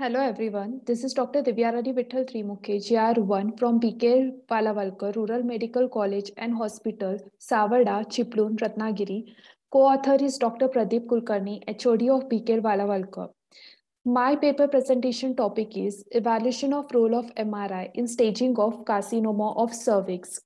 Hello everyone, this is Dr. Divyaradi Vittal Trimukhe, GR1 from BK Palavalkar Rural Medical College and Hospital, Savarda, Chiplun, Ratnagiri. Co-author is Dr. Pradeep Kulkarni, HOD of BK Palavalkar. My paper presentation topic is Evaluation of Role of MRI in Staging of Carcinoma of Cervix,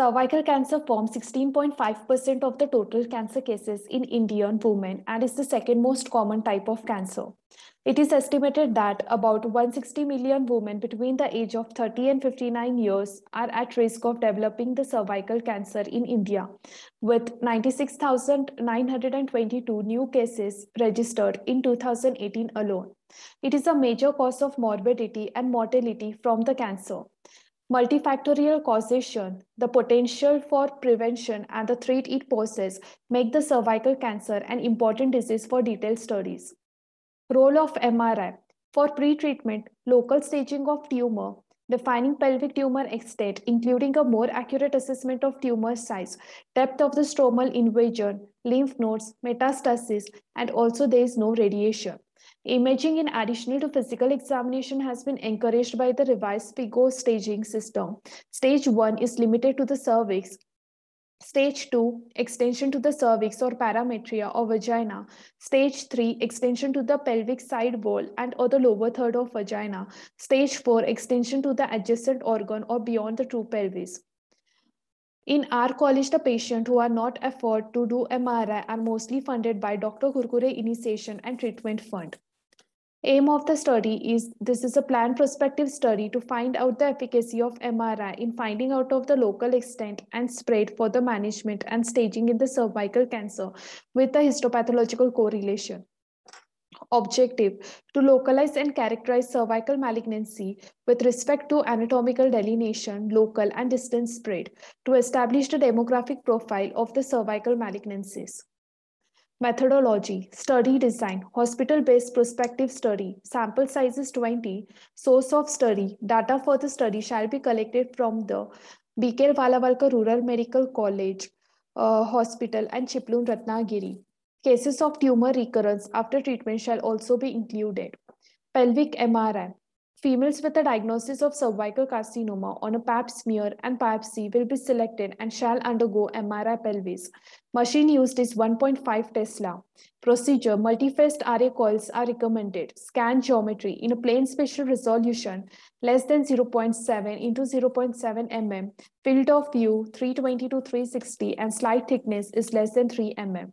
Cervical cancer forms 16.5% of the total cancer cases in Indian women and is the second most common type of cancer. It is estimated that about 160 million women between the age of 30 and 59 years are at risk of developing the cervical cancer in India, with 96,922 new cases registered in 2018 alone. It is a major cause of morbidity and mortality from the cancer. Multifactorial causation, the potential for prevention, and the threat it poses make the cervical cancer an important disease for detailed studies. Role of MRI for pre-treatment, local staging of tumor, defining pelvic tumor extent, including a more accurate assessment of tumor size, depth of the stromal invasion, lymph nodes, metastasis, and also there is no radiation. Imaging in addition to physical examination has been encouraged by the revised PIGO staging system. Stage 1 is limited to the cervix. Stage 2, extension to the cervix or parametria or vagina. Stage 3, extension to the pelvic side wall and or the lower third of vagina. Stage 4, extension to the adjacent organ or beyond the true pelvis. In our college, the patients who are not afford to do MRI are mostly funded by Dr. Kurkure Initiation and Treatment Fund. Aim of the study is this is a planned prospective study to find out the efficacy of MRI in finding out of the local extent and spread for the management and staging in the cervical cancer with the histopathological correlation objective to localize and characterize cervical malignancy with respect to anatomical delineation, local and distance spread, to establish the demographic profile of the cervical malignancies. Methodology, study design, hospital based prospective study, sample sizes 20, source of study, data for the study shall be collected from the BK Valavalka Rural Medical College uh, Hospital and Chiplun Ratnagiri. Cases of tumor recurrence after treatment shall also be included. Pelvic MRI, Females with a diagnosis of cervical carcinoma on a pap smear and biopsy will be selected and shall undergo MRI pelvis. Machine used is 1.5 Tesla. Procedure multifaced array coils are recommended. Scan geometry in a plane spatial resolution less than 0.7 into 0.7 mm. Field of view 320 to 360 and slide thickness is less than 3 mm.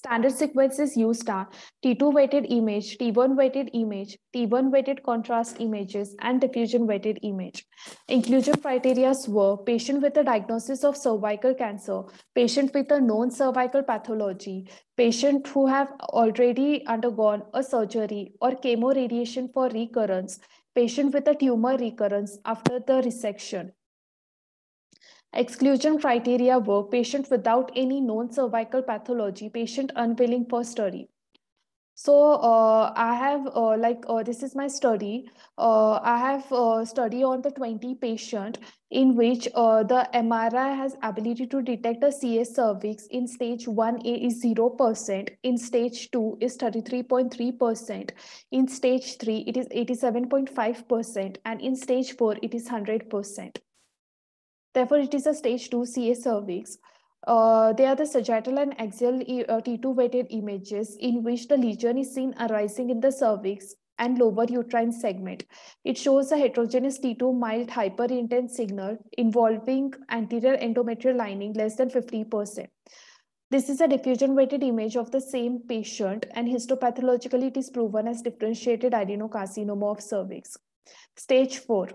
Standard sequences used are T2 weighted image, T1 weighted image, T1 weighted contrast images, and diffusion weighted image. Inclusion criteria were patient with a diagnosis of cervical cancer, patient with a known cervical pathology, patient who have already undergone a surgery or chemoradiation for recurrence, patient with a tumor recurrence after the resection, Exclusion criteria were patient without any known cervical pathology, patient unwilling for study. So uh, I have uh, like uh, this is my study. Uh, I have a uh, study on the 20 patient in which uh, the MRI has ability to detect a CS cervix in stage 1A is 0%, in stage 2 is 33.3%, in stage 3 it is 87.5% and in stage 4 it is 100%. Therefore, it is a stage 2 CA cervix. Uh, they are the sagittal and axial e uh, T2 weighted images in which the lesion is seen arising in the cervix and lower uterine segment. It shows a heterogeneous T2 mild hyperintense signal involving anterior endometrial lining less than 50%. This is a diffusion weighted image of the same patient and histopathologically it is proven as differentiated adenocarcinoma of cervix. Stage 4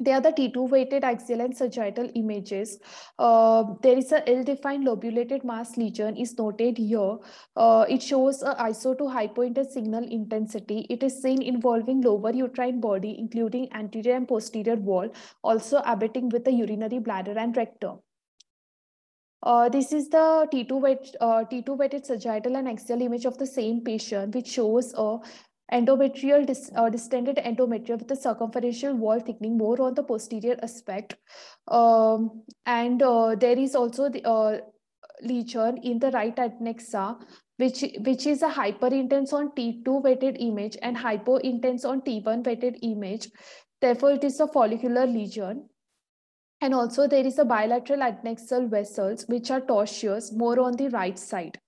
they are the T2 weighted axial and sagittal images. Uh, there is a ill-defined lobulated mass lesion is noted here. Uh, it shows a iso to hypointense signal intensity. It is seen involving lower uterine body, including anterior and posterior wall, also abutting with the urinary bladder and rectum. Uh, this is the T2 weighted, T2 weighted sagittal and axial image of the same patient, which shows a endometrial dis, uh, distended endometrium with the circumferential wall thickening more on the posterior aspect. Um, and uh, there is also the uh, lesion in the right adnexa, which, which is a hyperintense on T2 weighted image and hypointense on T1 weighted image. Therefore, it is a follicular lesion. And also there is a bilateral adnexal vessels, which are tortuous, more on the right side.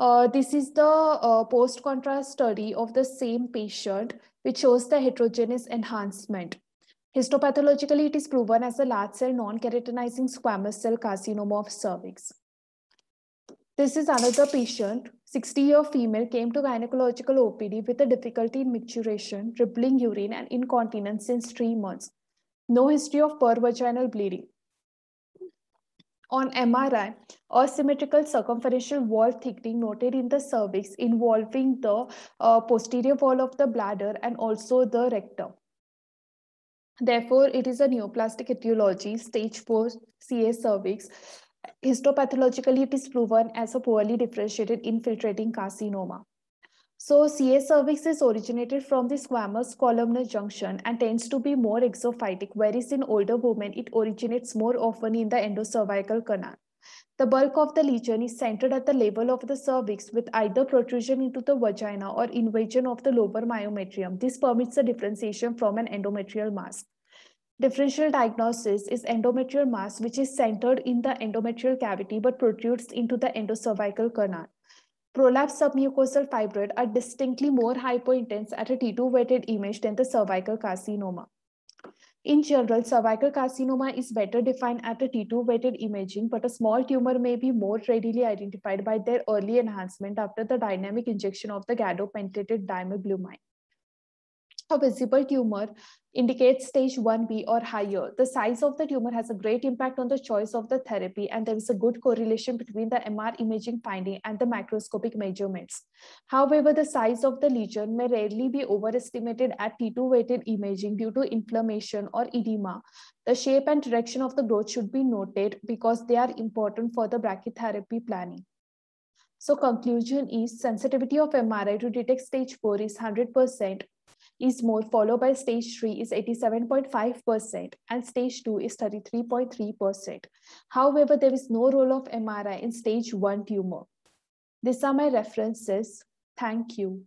Uh, this is the uh, post contrast study of the same patient, which shows the heterogeneous enhancement. Histopathologically, it is proven as a large cell non keratinizing squamous cell carcinoma of cervix. This is another patient, 60 year female, came to gynecological OPD with a difficulty in micturition, dribbling urine, and incontinence since three months. No history of per vaginal bleeding on MRI a symmetrical circumferential wall thickening noted in the cervix involving the uh, posterior wall of the bladder and also the rectum. Therefore, it is a neoplastic etiology, stage 4 CA cervix. Histopathologically, it is proven as a poorly differentiated infiltrating carcinoma. So CA cervix is originated from the squamous columnar junction and tends to be more exophytic, whereas in older women, it originates more often in the endocervical canal. The bulk of the lesion is centered at the level of the cervix with either protrusion into the vagina or invasion of the lower myometrium. This permits the differentiation from an endometrial mass. Differential diagnosis is endometrial mass, which is centered in the endometrial cavity but protrudes into the endocervical canal. Prolapse submucosal fibroid are distinctly more hypointense at a T2 weighted image than the cervical carcinoma. In general, cervical carcinoma is better defined at a T2 weighted imaging, but a small tumor may be more readily identified by their early enhancement after the dynamic injection of the gadopentate dimeglumine a visible tumor indicates stage 1B or higher. The size of the tumor has a great impact on the choice of the therapy, and there is a good correlation between the MR imaging finding and the microscopic measurements. However, the size of the lesion may rarely be overestimated at T2 weighted imaging due to inflammation or edema. The shape and direction of the growth should be noted because they are important for the brachytherapy planning. So conclusion is sensitivity of MRI to detect stage 4 is 100%, is more, followed by stage 3 is 87.5%, and stage 2 is 33.3%. However, there is no role of MRI in stage 1 tumor. These are my references. Thank you.